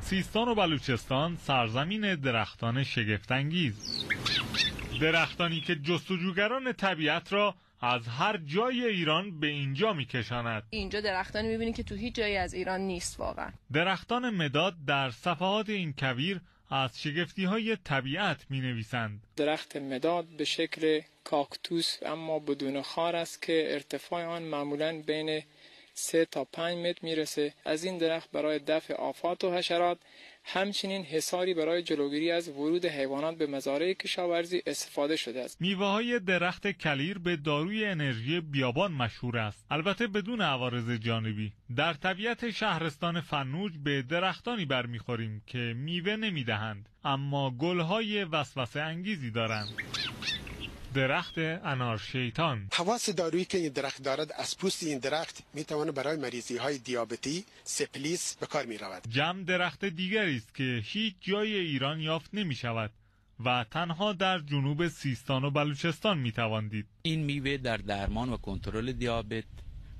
سیستان و بلوچستان سرزمین درختان شگفتانگیز درختانی که جستجوگران طبیعت را از هر جای ایران به اینجا میکشاند اینجا درختانی میبینی که تو هیچ جایی از ایران نیست واقعا درختان مداد در صفحات این کویر از شگفتی های طبیعت می نویسند. درخت مداد به شکل کاکتوس اما بدون خار است که ارتفاع آن معمولا بین سه تا پنج متر میرسه از این درخت برای دفع آفات و حشرات همچنین حصاری برای جلوگیری از ورود حیوانات به مزارع کشاورزی استفاده شده است میوه های درخت کلیر به داروی انرژی بیابان مشهور است البته بدون عوارض جانبی در طبیعت شهرستان فنوج به درختانی برمیخوریم که میوه نمیدهند اما گل های وسوسه انگیزی دارند درخت انار شیطان. حواس دارویی که این درخت دارد از پوست این درخت می توانه برای مریضی های دیابتی سپلیس به کار می رود جم درخت دیگری است که هیچ جای ایران یافت نمی شود و تنها در جنوب سیستان و بلوچستان می تواندید این میوه در درمان و کنترل دیابت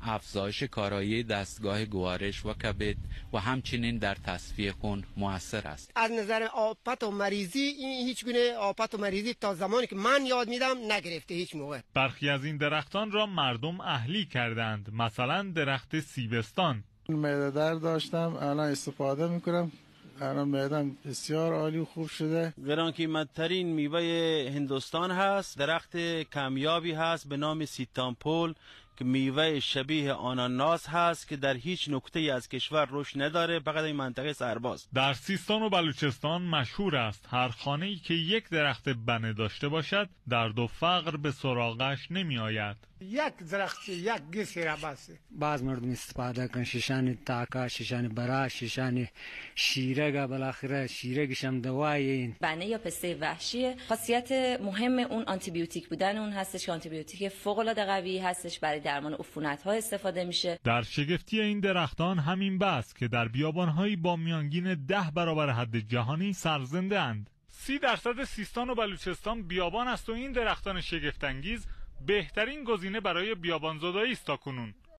افزایش کارایی دستگاه گوارش و کبد و همچنین در تصفیه خون موثر است از نظر آفت و مریضی این هیچ گونه و مریضی تا زمانی که من یاد میدم نگرفته هیچ موقع برخی از این درختان را مردم اهلی کردند مثلا درخت سیبستان معده در داشتم الان استفاده میکنم الان معدم بسیار عالی و خوب شده گرانقیمتترین میوه هندوستان هست درخت کمیابی هست به نام سیتانپول که میوه شبیه آناناس هست که در هیچ نکته از کشور روش نداره فقط این منطقه سرباز در سیستان و بلوچستان مشهور است هر خانه ای که یک درخت بنه داشته باشد در دو فقر به سراغش نمی آید یک درخت یک گیسی را بس بعض مردم استفاده کن ششان تاکا ششان برا ششان شیرگا بالاخره شیرگشم هم دوای این بنه یا پسته وحشیه خاصیت مهم اون بیوتیک بودن اون هستش که بیوتیک فوق العاده قوی هستش برای درمان عفونت ها استفاده میشه در شگفتی این درختان همین بس که در بیابانهایی با میانگین ده برابر حد جهانی سرزنده اند سی درصد سیستان و بلوچستان بیابان است و این درختان شگفتانگیز بهترین گزینه برای بیابانزدایی است کنون